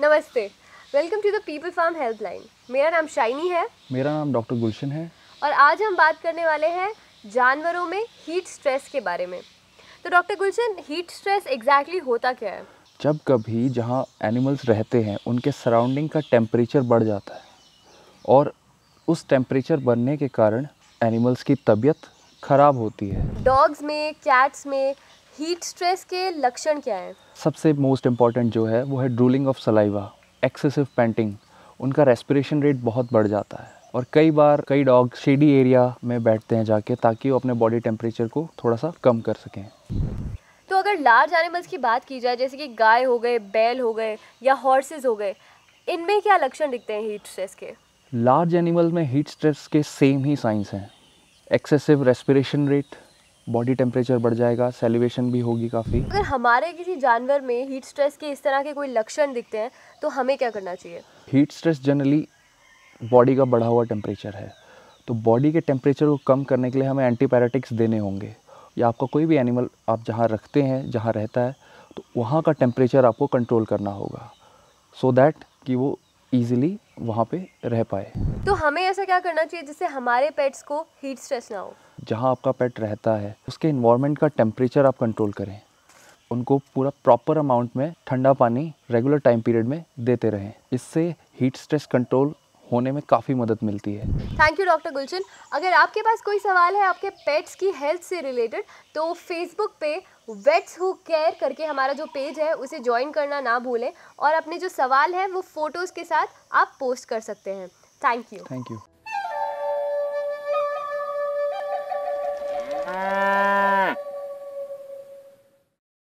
नमस्ते welcome to the people farm helpline मेरा नाम शाइनी है मेरा नाम डॉक्टर गुलशन है और आज हम बात करने वाले हैं जानवरों में हीट स्ट्रेस के बारे में तो doctor Gulshan heat stress exactly exactly होता क्या है जब कभी जहाँ एनिमल्स रहते हैं उनके सराउंडिंग का टेम्परेचर बढ़ जाता है और उस टेम्परेचर बढ़ने के कारण एनिमल्स की तबीयत खराब होती है डॉग्स में कैट्स में हीट स्ट्रेस के लक्षण क्या हैं सबसे मोस्ट इम्पॉर्टेंट जो है वो है drooling of saliva excessive panting उनका रेस्पिरेशन रेट बहुत बढ़ जाता है और कई बार कई डॉग शेडी एरिया में बैठते हैं जाके ताकि वो अपने बॉडी टेम्परेचर को थोड़ा सा कम कर सकें तो अगर लार्ज एनिमल्स की बात की जाए जैसे कि गाय हो गए बैल हो गए या हॉर्सेज हो गए इनमें क्या लक्षण दिखते हैं हीट स्ट्रेस के लार्ज एनिमल में हीट स्ट्रेस के सेम ही साइंस हैं excessive respiration rate body temperature बढ़ जाएगा सेलिवेशन भी होगी काफ़ी अगर हमारे किसी जानवर में हीट स्ट्रेस के इस तरह के कोई लक्षण दिखते हैं तो हमें क्या करना चाहिए हीट स्ट्रेस जनरली बॉडी का बढ़ा हुआ टेम्परेचर है तो बॉडी के टेम्परेचर को कम करने के लिए हमें एंटीपैराटिक्स देने होंगे या आपका कोई भी एनिमल आप जहाँ रखते हैं जहाँ रहता है तो वहाँ का टेम्परेचर आपको कंट्रोल करना होगा सो so दैट कि वो ईजिली वहाँ पे रह पाए तो हमें ऐसा क्या करना चाहिए जिससे हमारे पेट्स को हीट स्ट्रेस ना हो जहाँ आपका पेट रहता है उसके इन्वामेंट का टेम्परेचर आप कंट्रोल करें उनको पूरा प्रॉपर अमाउंट में ठंडा पानी रेगुलर टाइम पीरियड में देते रहें इससे हीट स्ट्रेस कंट्रोल होने में काफ़ी मदद मिलती है थैंक यू डॉक्टर गुलशन अगर आपके पास कोई सवाल है आपके पेट्स की हेल्थ से रिलेटेड तो फेसबुक पे वेट्स हु केयर करके हमारा जो पेज है उसे ज्वाइन करना ना भूलें और अपने जो सवाल हैं वो फ़ोटोज़ के साथ आप पोस्ट कर सकते हैं थैंक यू थैंक यू